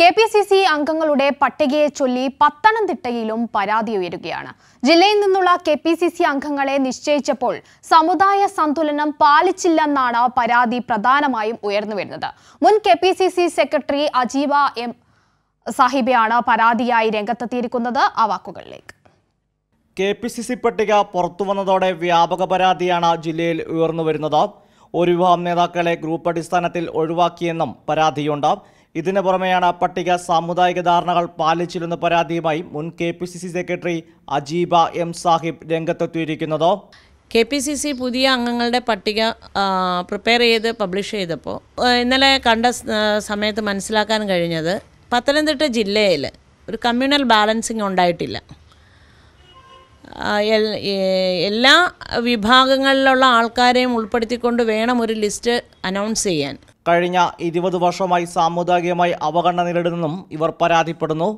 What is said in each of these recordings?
K P C C അംഗങ്ങളുടെ പട്ടികയെ ചൊല്ലി പത്തനംതിട്ടയിലും പരാതി ഉയരുകയാണ് ജില്ലയിൽ നിന്നുള്ള കെ പി സി സി അംഗങ്ങളെ നിശ്ചയിച്ചപ്പോൾ സമുദായ സന്തുലനം പാലിച്ചില്ലെന്നാണ് പരാതി പ്രധാനമായും ഉയർന്നു വരുന്നത് മുൻ K P C C secretary Ajeeva M സാഹിബയാണ് പരാതിയായി രംഗത്തെത്തിയിരിക്കുന്നത് ആ വാക്കുകളിലേക്ക് കെ പി സി സി പട്ടിക പുറത്തുവന്നതോടെ വ്യാപക പരാതിയാണ് ജില്ലയിൽ ഉയർന്നു വരുന്നത് ഒരു വിഭാഗം നേതാക്കളെ ഗ്രൂപ്പ് അടിസ്ഥാനത്തിൽ ഒഴിവാക്കിയെന്നും പരാതിയുണ്ട് ഇതിനു പുറമെയാണ് പട്ടിക സാമുദായിക ധാരണകൾ പാലിച്ചിരുന്ന പരാതിയുമായി മുൻ K P C C secretary Ajeeba M Sahib രംഗത്തെത്തിയിരിക്കുന്നത് കെ പി സി സി പുതിയ അംഗങ്ങളുടെ പട്ടിക പ്രിപ്പയർ ചെയ്ത് പബ്ലിഷ് ചെയ്തപ്പോൾ ഇന്നലെ കണ്ട സമയത്ത് മനസ്സിലാക്കാൻ കഴിഞ്ഞത് പത്തനംതിട്ട ജില്ലയിൽ ഒരു കമ്മ്യൂണൽ ബാലൻസിങ് ഉണ്ടായിട്ടില്ല എല്ലാ വിഭാഗങ്ങളിലുള്ള ആൾക്കാരെയും ഉൾപ്പെടുത്തിക്കൊണ്ട് വേണം ഒരു ലിസ്റ്റ് അനൗൺസ് ചെയ്യാൻ കഴിഞ്ഞ ഇരുപത് വർഷമായി സാമുദായികമായി അവഗണന നേരിടുന്നെന്നും ഇവർ പരാതിപ്പെടുന്നു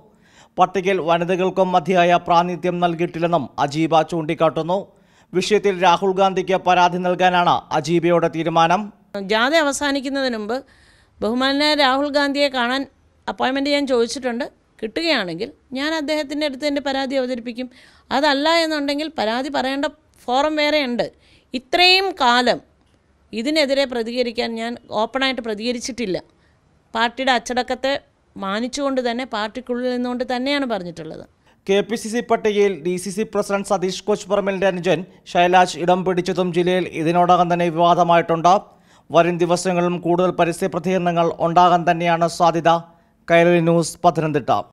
പട്ടികയിൽ വനിതകൾക്കും മതിയായ പ്രാതിനിധ്യം നൽകിയിട്ടില്ലെന്നും അജീബ ചൂണ്ടിക്കാട്ടുന്നു വിഷയത്തിൽ രാഹുൽ ഗാന്ധിക്ക് പരാതി നൽകാനാണ് അജീബയുടെ തീരുമാനം ജാഥ അവസാനിക്കുന്നതിന് മുമ്പ് ബഹുമാനായ രാഹുൽ ഗാന്ധിയെ കാണാൻ അപ്പോയിൻമെൻറ്റ് ഞാൻ ചോദിച്ചിട്ടുണ്ട് കിട്ടുകയാണെങ്കിൽ ഞാൻ അദ്ദേഹത്തിൻ്റെ അടുത്ത് എൻ്റെ പരാതി അവതരിപ്പിക്കും അതല്ല എന്നുണ്ടെങ്കിൽ പരാതി പറയേണ്ട ഫോറം വേറെയുണ്ട് ഇത്രയും കാലം ഇതിനെതിരെ പ്രതികരിക്കാൻ ഞാൻ ഓപ്പണായിട്ട് പ്രതികരിച്ചിട്ടില്ല പാർട്ടിയുടെ അച്ചടക്കത്തെ മാനിച്ചുകൊണ്ട് തന്നെ പാർട്ടിക്കുള്ളിൽ നിന്നുകൊണ്ട് തന്നെയാണ് പറഞ്ഞിട്ടുള്ളത് കെ പി സി സി പട്ടികയിൽ D C C president Satheesh കോച്ച് പറമ്പിലിൻ്റെ അനുജൻ ശൈലാജ് ഇടം പിടിച്ചതും ജില്ലയിൽ ഇതിനോടകം തന്നെ വിവാദമായിട്ടുണ്ട് വരും ദിവസങ്ങളിലും കൂടുതൽ പരസ്യ പ്രതികരണങ്ങൾ ഉണ്ടാകാൻ തന്നെയാണ് സാധ്യത കൈരളി ന്യൂസ് പത്തനംതിട്ട